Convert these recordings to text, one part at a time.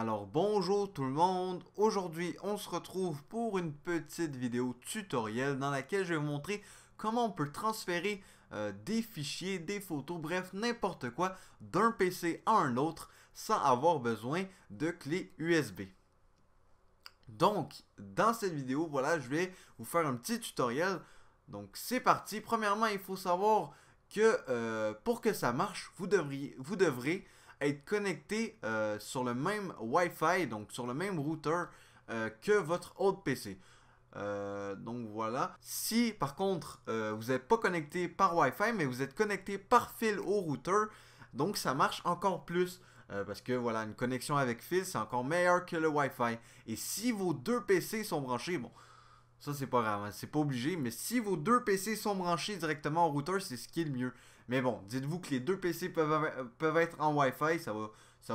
Alors bonjour tout le monde, aujourd'hui on se retrouve pour une petite vidéo tutoriel dans laquelle je vais vous montrer comment on peut transférer euh, des fichiers, des photos, bref n'importe quoi d'un PC à un autre sans avoir besoin de clé USB. Donc dans cette vidéo, voilà, je vais vous faire un petit tutoriel. Donc c'est parti, premièrement il faut savoir que euh, pour que ça marche, vous, devriez, vous devrez être connecté euh, sur le même Wi-Fi, donc sur le même routeur euh, que votre autre PC. Euh, donc voilà. Si par contre vous n'êtes pas connecté par Wi-Fi, mais vous êtes connecté par fil au routeur, donc ça marche encore plus. parce que voilà, une connexion avec fil, c'est encore meilleur que le Wi-Fi. Et si vos deux PC sont branchés, bon, ça, c'est pas grave, hein. c'est pas obligé, mais si vos deux PC sont branchés directement au routeur, c'est ce qui est le mieux. Mais bon, dites-vous que les deux PC peuvent, être en Wi-Fi, ça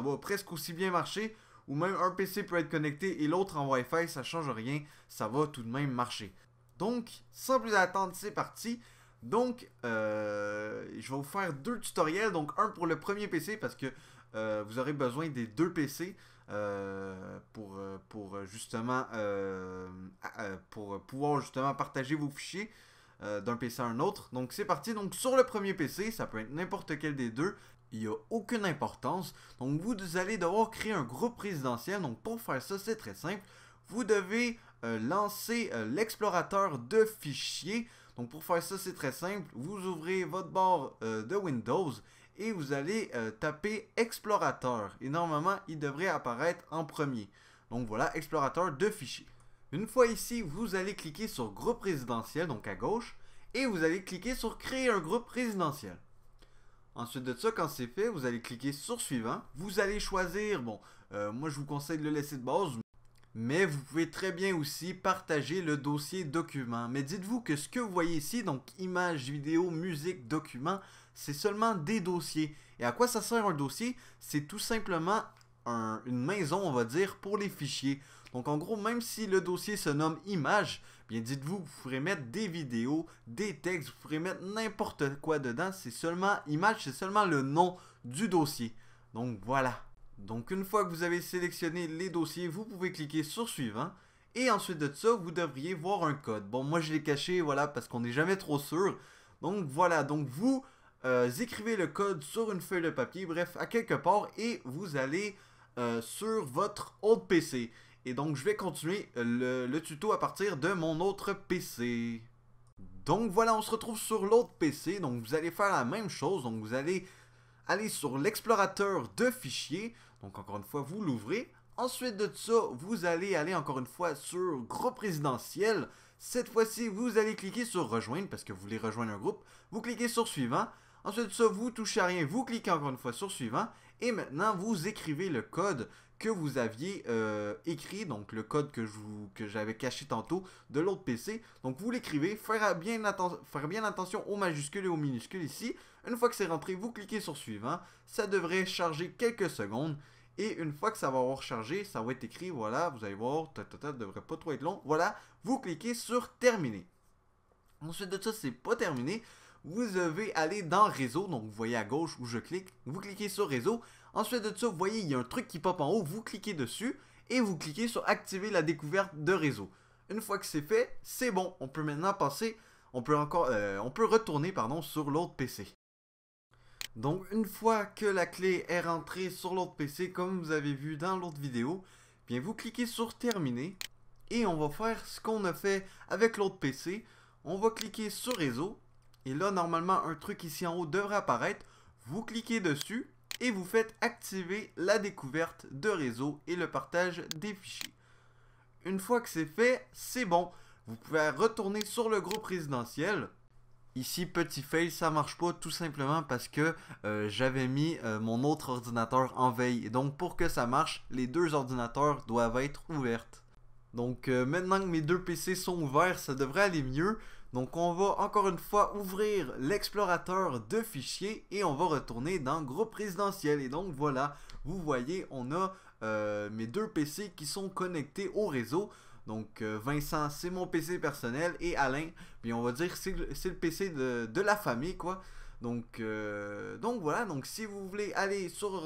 va, presque aussi bien marcher. Ou même un PC peut être connecté et l'autre en Wi-Fi, ça change rien, ça va tout de même marcher. Donc, sans plus attendre, c'est parti. Donc, euh, je vais vous faire deux tutoriels. Donc, un pour le premier PC parce que euh, vous aurez besoin des deux PC. Euh, pour, euh, pour euh, justement pour pouvoir justement partager vos fichiers d'un PC à un autre. Donc c'est parti. Donc sur le premier PC, ça peut être n'importe quel des deux. Il n'y a aucune importance. Donc vous allez devoir créer un groupe présidentiel. Donc pour faire ça, c'est très simple. Vous devez lancer l'explorateur de fichiers. Donc pour faire ça, c'est très simple. Vous ouvrez votre barre de Windows et vous allez euh, taper explorateur. Et normalement, il devrait apparaître en premier. Donc voilà, explorateur de fichiers. Une fois ici, vous allez cliquer sur groupe résidentiel, donc à gauche, et vous allez cliquer sur créer un groupe résidentiel. Ensuite de ça, quand c'est fait, vous allez cliquer sur suivant. Vous allez choisir, bon, euh, moi je vous conseille de le laisser de base, mais vous pouvez très bien aussi partager le dossier document. Mais dites-vous que ce que vous voyez ici, donc images, vidéos, musique, documents, c'est seulement des dossiers. Et à quoi ça sert un dossier C'est tout simplement une maison, on va dire, pour les fichiers. Donc en gros, même si le dossier se nomme image, bien dites-vous, vous pourrez mettre des vidéos, des textes, vous pourrez mettre n'importe quoi dedans. C'est seulement image, c'est seulement le nom du dossier. Donc voilà. Donc une fois que vous avez sélectionné les dossiers, vous pouvez cliquer sur suivant. Hein. Et ensuite de ça, vous devriez voir un code. Bon, moi je l'ai caché, voilà, parce qu'on n'est jamais trop sûr. Donc voilà, donc vous euh, écrivez le code sur une feuille de papier, bref, à quelque part, et vous allez euh, sur votre autre PC. Et donc je vais continuer euh, le tuto à partir de mon autre PC. Donc voilà, on se retrouve sur l'autre PC. Donc vous allez faire la même chose. Donc vous allez aller sur l'explorateur de fichiers. Donc encore une fois, vous l'ouvrez. Ensuite de ça, vous allez aller encore une fois sur groupe présidentiel. Cette fois-ci, vous allez cliquer sur rejoindre parce que vous voulez rejoindre un groupe. Vous cliquez sur suivant. Ensuite ça, vous touchez à rien, vous cliquez encore une fois sur suivant. Et maintenant, vous écrivez le code que vous aviez euh, écrit, donc le code que j'avais caché tantôt de l'autre PC. Donc vous l'écrivez, faire bien, attention aux majuscules et aux minuscules ici. Une fois que c'est rentré, vous cliquez sur suivant. Ça devrait charger quelques secondes. Et une fois que ça va avoir chargé, ça va être écrit, voilà, vous allez voir, Ça devrait pas trop être long. Voilà, vous cliquez sur terminer. Ensuite de ça, c'est pas terminé vous devez aller dans Réseau. Donc, vous voyez à gauche où je clique. Vous cliquez sur Réseau. Ensuite de ça, vous voyez, il y a un truc qui pop en haut. Vous cliquez dessus et vous cliquez sur Activer la découverte de réseau. Une fois que c'est fait, c'est bon. On peut maintenant passer, on peut encore, euh, on peut retourner pardon, sur l'autre PC. Donc une fois que la clé est rentrée sur l'autre PC, comme vous avez vu dans l'autre vidéo, eh bien vous cliquez sur Terminer et on va faire ce qu'on a fait avec l'autre PC. On va cliquer sur Réseau et là, normalement, un truc ici en haut devrait apparaître. Vous cliquez dessus et vous faites activer la découverte de réseau et le partage des fichiers. Une fois que c'est fait, c'est bon. Vous pouvez retourner sur le groupe résidentiel. Ici, petit fail, ça marche pas tout simplement parce que euh, j'avais mis euh, mon autre ordinateur en veille. Et donc, pour que ça marche, les deux ordinateurs doivent être ouverts. Donc euh, maintenant que mes deux PC sont ouverts, ça devrait aller mieux. Donc on va encore une fois ouvrir l'explorateur de fichiers et on va retourner dans groupe présidentiel. Et donc voilà, vous voyez, on a euh, mes deux PC qui sont connectés au réseau. Donc euh, Vincent, c'est mon PC personnel et Alain, puis on va dire c'est le, PC de, la famille quoi. Donc, donc voilà, donc si vous voulez aller sur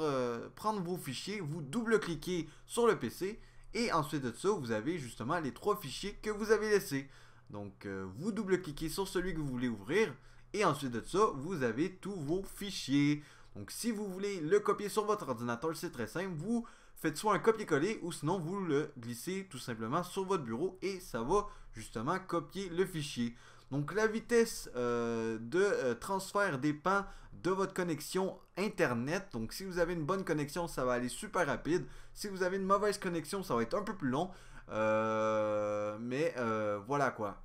prendre vos fichiers, vous double-cliquez sur le PC et ensuite de ça, vous avez justement les trois fichiers que vous avez laissés. Donc, euh, vous double-cliquez sur celui que vous voulez ouvrir. Et ensuite de ça, vous avez tous vos fichiers. Donc, si vous voulez le copier sur votre ordinateur, c'est très simple. Vous faites soit un copier-coller ou sinon vous le glissez tout simplement sur votre bureau et ça va justement copier le fichier. Donc, la vitesse euh, de euh, transfert dépend votre connexion Internet. Donc si vous avez une bonne connexion, ça va aller super rapide. Si vous avez une mauvaise connexion, ça va être un peu plus long. Euh, mais euh, voilà quoi.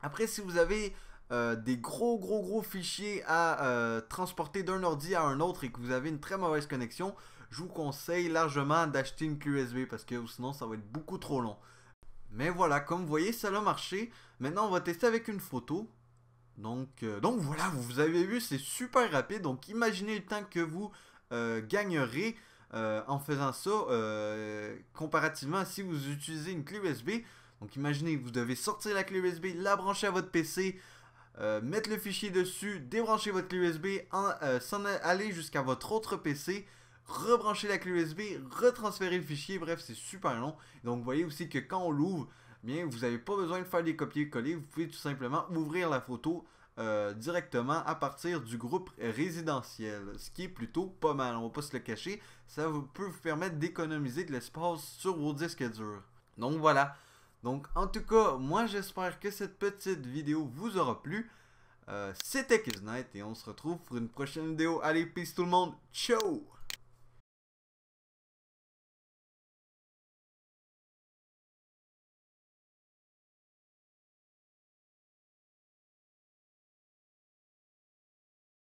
Après, si vous avez euh, des gros gros gros fichiers à transporter d'un ordi à un autre et que vous avez une très mauvaise connexion, je vous conseille largement d'acheter une clé USB parce que sinon ça va être beaucoup trop long. Mais voilà, comme vous voyez, ça a marché. Maintenant, on va tester avec une photo. Donc, euh, donc voilà, vous avez vu, c'est super rapide. Donc imaginez le temps que vous euh, gagnerez euh, en faisant ça comparativement à si vous utilisez une clé USB. Donc imaginez, vous devez sortir la clé USB, la brancher à votre PC, mettre le fichier dessus, débrancher votre clé USB, s'en aller jusqu'à votre autre PC rebrancher la clé USB, retransférer le fichier, bref c'est super long. Donc vous voyez aussi que quand on l'ouvre, bien, vous n'avez pas besoin de faire des copier-coller. Vous pouvez tout simplement ouvrir la photo euh, directement à partir du groupe résidentiel, ce qui est plutôt pas mal, on va pas se le cacher, ça vous, peut vous permettre d'économiser de l'espace sur vos disques durs. Donc voilà, donc en tout cas, moi j'espère que cette petite vidéo vous aura plu, euh, c'était Kiznight et on se retrouve pour une prochaine vidéo, allez peace tout le monde, ciao